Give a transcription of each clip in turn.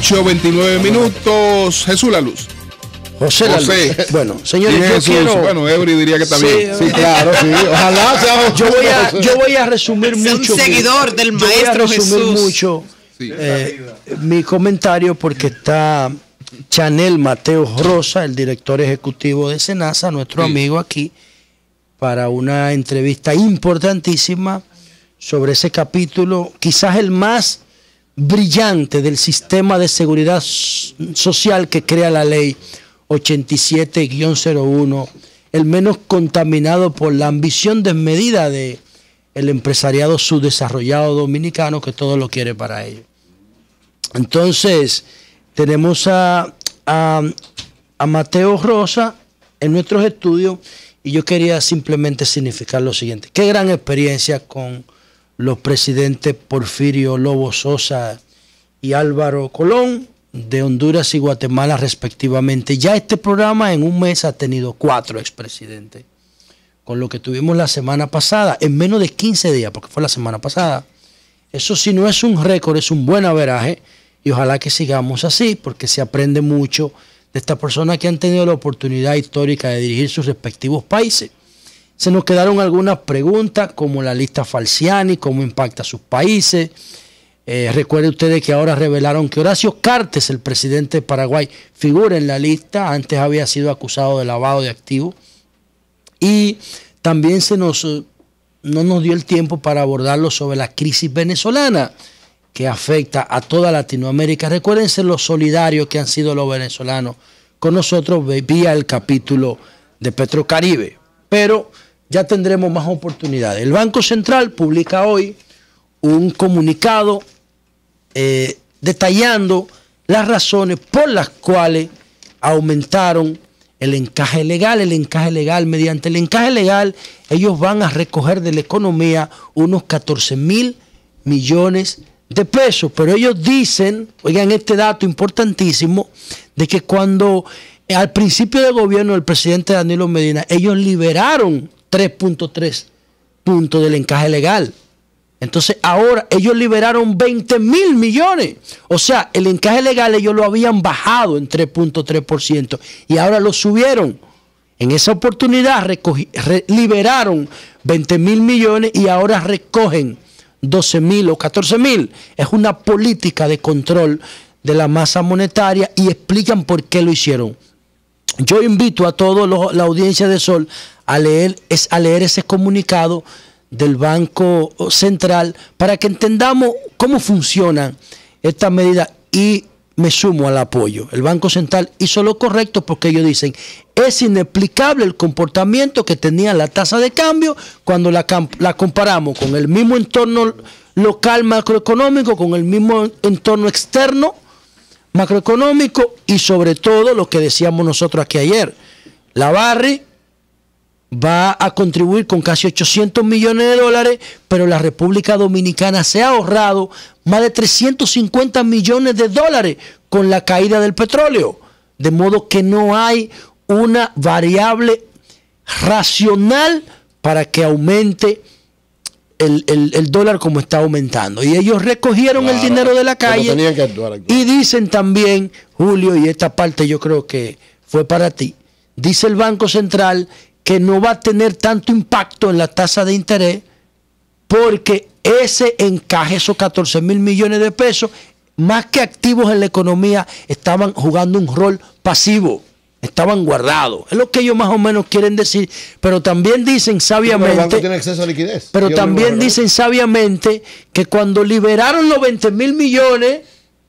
29 minutos. Jesús La Luz. José, La Luz. Bueno, señores, yo Quiero... Bueno, Ebri diría que también. sí, Sí, claro, sí. Ojalá yo voy a, yo voy resumir mucho. Un seguidor del maestro yo voy a resumir mucho mi comentario porque está Chanel Mateo Rosa, el director ejecutivo de Senasa, nuestro amigo aquí, para una entrevista importantísima sobre ese capítulo, quizás el más brillante del sistema de seguridad social que crea la ley 87-01, el menos contaminado por la ambición desmedida del el empresariado subdesarrollado dominicano que todo lo quiere para ello. Entonces, tenemos a, a, a Mateo Rosa en nuestros estudios y yo quería simplemente significar lo siguiente. Qué gran experiencia con los presidentes Porfirio Lobo Sosa y Álvaro Colón de Honduras y Guatemala respectivamente. Ya este programa en un mes ha tenido cuatro expresidentes, con lo que tuvimos la semana pasada, en menos de 15 días, porque fue la semana pasada. Eso sí no es un récord, es un buen averaje y ojalá que sigamos así, porque se aprende mucho de estas personas que han tenido la oportunidad histórica de dirigir sus respectivos países. Se nos quedaron algunas preguntas como la lista Falciani, cómo impacta a sus países. Eh, recuerden ustedes que ahora revelaron que Horacio Cartes, el presidente de Paraguay, figura en la lista. Antes había sido acusado de lavado de activos. Y también se nos, eh, no nos dio el tiempo para abordarlo sobre la crisis venezolana que afecta a toda Latinoamérica. Recuérdense los solidarios que han sido los venezolanos con nosotros vía el capítulo de Petrocaribe. Pero ya tendremos más oportunidades. El Banco Central publica hoy un comunicado eh, detallando las razones por las cuales aumentaron el encaje legal, el encaje legal, mediante el encaje legal, ellos van a recoger de la economía unos 14 mil millones de pesos. Pero ellos dicen, oigan este dato importantísimo, de que cuando al principio del gobierno del presidente Danilo Medina, ellos liberaron 3.3 puntos del encaje legal. Entonces ahora ellos liberaron 20 mil millones. O sea, el encaje legal ellos lo habían bajado en 3.3% y ahora lo subieron. En esa oportunidad liberaron 20 mil millones y ahora recogen 12 mil o 14 mil. Es una política de control de la masa monetaria y explican por qué lo hicieron. Yo invito a toda la audiencia de Sol a leer, es, a leer ese comunicado del Banco Central para que entendamos cómo funcionan estas medidas y me sumo al apoyo. El Banco Central hizo lo correcto porque ellos dicen, es inexplicable el comportamiento que tenía la tasa de cambio cuando la, la comparamos con el mismo entorno local macroeconómico, con el mismo entorno externo macroeconómico y sobre todo lo que decíamos nosotros aquí ayer. La barre va a contribuir con casi 800 millones de dólares, pero la República Dominicana se ha ahorrado más de 350 millones de dólares con la caída del petróleo. De modo que no hay una variable racional para que aumente el, dólar como está aumentando. Y ellos recogieron el dinero de la calle. y dicen también, Julio, y esta parte yo creo que fue para ti, dice el Banco Central que no va a tener tanto impacto en la tasa de interés porque ese encaje, esos 14 mil millones de pesos, más que activos en la economía, estaban jugando un rol pasivo. Estaban guardados. Es lo que ellos más o menos quieren decir. Pero también dicen sabiamente. pero también dicen sabiamente que cuando liberaron los 20 mil millones,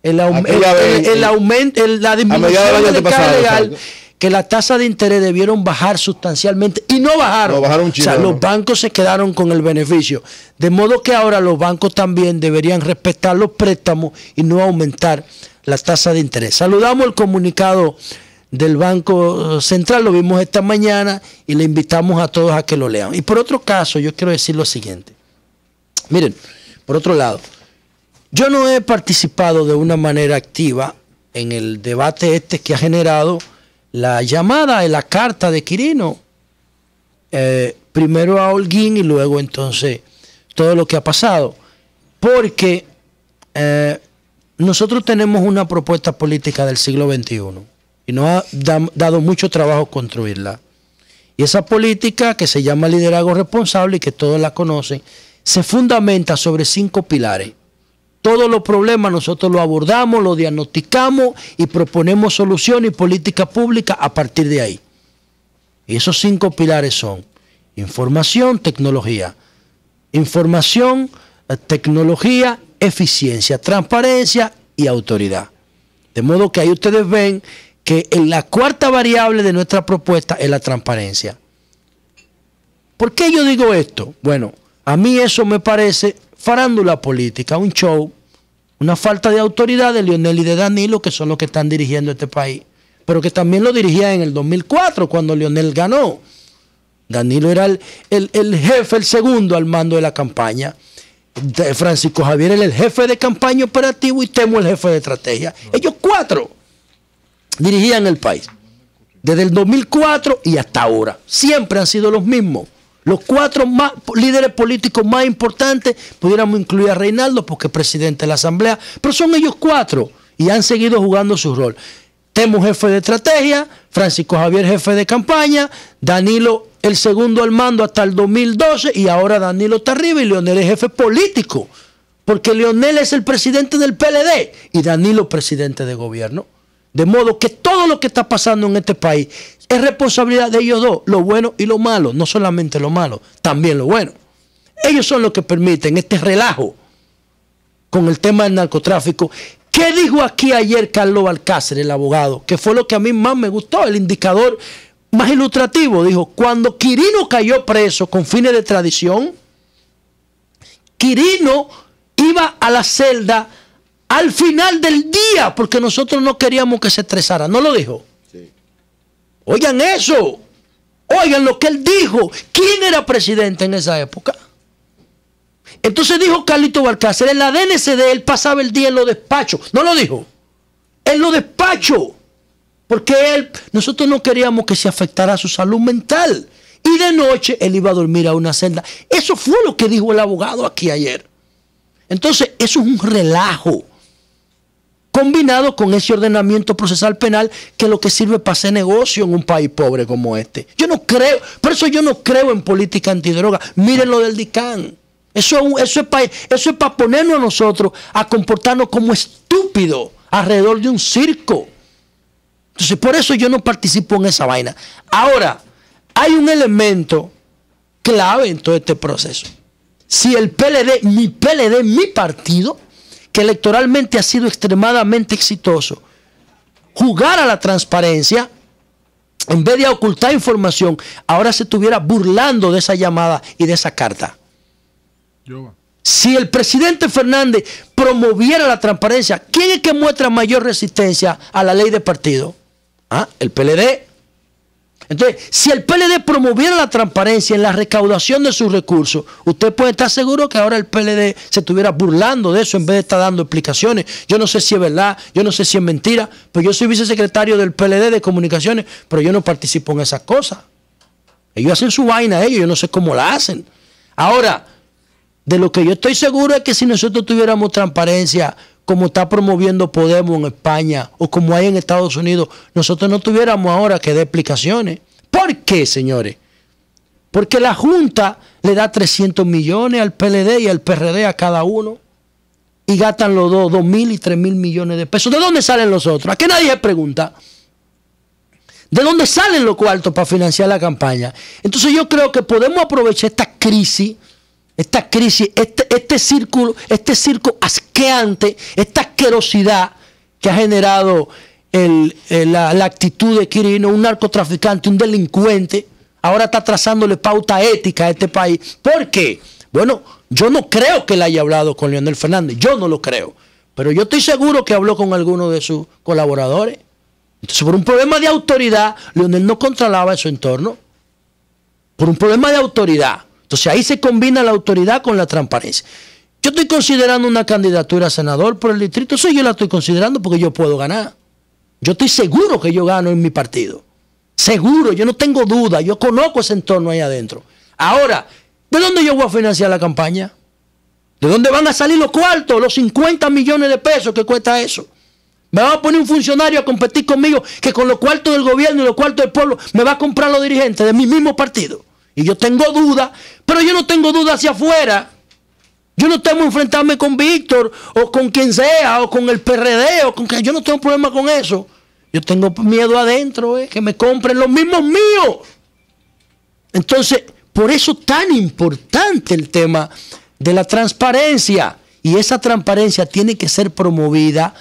el, aumento, la disminución del legal que la tasa de interés debieron bajar sustancialmente y no bajaron. o sea, los bancos se quedaron con el beneficio. De modo que ahora los bancos también deberían respetar los préstamos y no aumentar la tasa de interés. Saludamos el comunicado del Banco Central, lo vimos esta mañana y le invitamos a todos a que lo lean. Y por otro caso, yo quiero decir lo siguiente. Miren, por otro lado, yo no he participado de una manera activa en el debate este que ha generado la llamada de la carta de Quirino. Eh, primero a Holguín y luego entonces todo lo que ha pasado. Porque eh, nosotros tenemos una propuesta política del siglo XXI y nos ha dado mucho trabajo construirla. Y esa política que se llama liderazgo responsable y que todos la conocen, se fundamenta sobre cinco pilares. Todos los problemas nosotros los abordamos, los diagnosticamos y proponemos soluciones y políticas públicas a partir de ahí. Y esos cinco pilares son información, tecnología, información, eh, tecnología, eficiencia, transparencia y autoridad. De modo que ahí ustedes ven que en la cuarta variable de nuestra propuesta es la transparencia. ¿Por qué yo digo esto? Bueno, a mí eso me parece farándula política, un show, una falta de autoridad de Lionel y de Danilo, que son los que están dirigiendo este país, pero que también lo dirigían en el 2004, cuando Lionel ganó. Danilo era el, el jefe, el segundo al mando de la campaña. Francisco Javier era el jefe de campaña operativo y Temo el jefe de estrategia. Ellos cuatro dirigían el país. Desde el 2004 y hasta ahora. Siempre han sido los mismos. Los cuatro líderes políticos más importantes, pudiéramos incluir a Reinaldo porque es presidente de la Asamblea, pero son ellos cuatro y han seguido jugando su rol. Temo jefe de estrategia, Francisco Javier jefe de campaña, Danilo el segundo al mando hasta el 2012 y ahora Danilo está arriba y Leonel es jefe político, porque Leonel es el presidente del PLD y Danilo presidente de gobierno. De modo que todo lo que está pasando en este país es responsabilidad de ellos dos, lo bueno y lo malo, no solamente lo malo, también lo bueno. Ellos son los que permiten este relajo con el tema del narcotráfico. ¿Qué dijo aquí ayer Carlos Alcácer, el abogado? Que fue lo que a mí más me gustó, el indicador más ilustrativo. Dijo, cuando Quirino cayó preso con fines de tradición, Quirino iba a la celda al final del día, porque nosotros no queríamos que se estresara. ¿No lo dijo? Sí. Oigan eso. Oigan lo que él dijo. ¿Quién era presidente en esa época? Entonces dijo Carlito Balcácer, en la DNCD él pasaba el día en los despachos. No lo dijo. En los despachos. Porque él, nosotros no queríamos que se afectara su salud mental. Y de noche él iba a dormir a una celda. Eso fue lo que dijo el abogado aquí ayer. Entonces, eso es un relajo combinado con ese ordenamiento procesal penal que es lo que sirve para hacer negocio en un país pobre como este. Yo no creo, por eso yo no creo en política antidroga. Miren lo del DICAN. Eso, es para ponernos a nosotros a comportarnos como estúpidos alrededor de un circo. Entonces, por eso yo no participo en esa vaina. Ahora, hay un elemento clave en todo este proceso. Si el PLD, mi PLD, mi partido, electoralmente ha sido extremadamente exitoso, jugar a la transparencia, en vez de ocultar información, ahora se estuviera burlando de esa llamada y de esa carta. Si el presidente Fernández promoviera la transparencia, ¿quién es que muestra mayor resistencia a la ley de partido? ¿Ah? El PLD, entonces, si el PLD promoviera la transparencia en la recaudación de sus recursos, usted puede estar seguro que ahora el PLD se estuviera burlando de eso en vez de estar dando explicaciones. Yo no sé si es verdad, yo no sé si es mentira, pero yo soy vicesecretario del PLD de comunicaciones, pero yo no participo en esas cosas. Ellos hacen su vaina, ellos, yo no sé cómo la hacen. Ahora, de lo que yo estoy seguro es que si nosotros tuviéramos transparencia como está promoviendo Podemos en España o como hay en Estados Unidos, nosotros no tuviéramos ahora que dar explicaciones. ¿Por qué, señores? Porque la Junta le da 300 millones al PLD y al PRD a cada uno y gastan los dos 2 mil y 3 mil millones de pesos. ¿De dónde salen los otros? ¿A qué nadie se pregunta? ¿De dónde salen los cuartos para financiar la campaña? Entonces yo creo que podemos aprovechar esta crisis esta crisis, este, este círculo, este circo asqueante, esta asquerosidad que ha generado eh, la, actitud de Quirino, un narcotraficante, un delincuente, ahora está trazándole pauta ética a este país. ¿Por qué? Bueno, yo no creo que él haya hablado con Leonel Fernández, yo no lo creo, pero yo estoy seguro que habló con alguno de sus colaboradores. Entonces, por un problema de autoridad, Leonel no controlaba su entorno. Por un problema de autoridad. Entonces ahí se combina la autoridad con la transparencia. Yo estoy considerando una candidatura a senador por el distrito, eso yo la estoy considerando porque yo puedo ganar. Yo estoy seguro que yo gano en mi partido. Seguro, yo no tengo duda, yo conozco ese entorno ahí adentro. Ahora, ¿de dónde yo voy a financiar la campaña? ¿De dónde van a salir los cuartos, los 50 millones de pesos que cuesta eso? Me va a poner un funcionario a competir conmigo que con los cuartos del gobierno y los cuartos del pueblo me va a comprar los dirigentes de mi mismo partido. Y yo tengo duda, pero yo no tengo duda hacia afuera. Yo no tengo que enfrentarme con Víctor o con quien sea o con el PRD o con que yo no tengo problema con eso. Yo tengo miedo adentro, eh, que me compren los mismos míos. Entonces, por eso tan importante el tema de la transparencia. Y esa transparencia tiene que ser promovida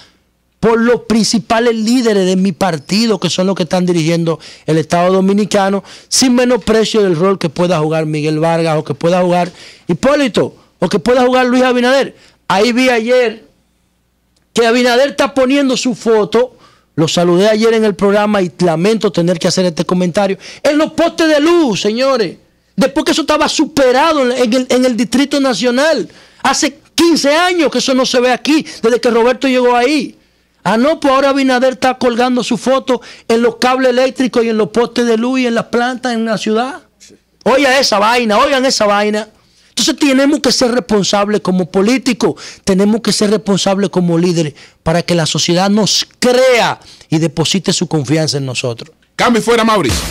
por los principales líderes de mi partido, que son los que están dirigiendo el Estado Dominicano, sin menosprecio del rol que pueda jugar Miguel Vargas o que pueda jugar Hipólito o que pueda jugar Luis Abinader. Ahí vi ayer que Abinader está poniendo su foto, lo saludé ayer en el programa y lamento tener que hacer este comentario, en los postes de luz, señores, después que eso estaba superado en el, en el Distrito Nacional, hace 15 años que eso no se ve aquí, desde que Roberto llegó ahí. Ah, no, pues ahora Binader está colgando su foto en los cables eléctricos y en los postes de luz y en las plantas en la ciudad. Oigan esa vaina, oigan esa vaina. Entonces tenemos que ser responsables como políticos, tenemos que ser responsables como líderes para que la sociedad nos crea y deposite su confianza en nosotros. Cambio fuera, Mauricio.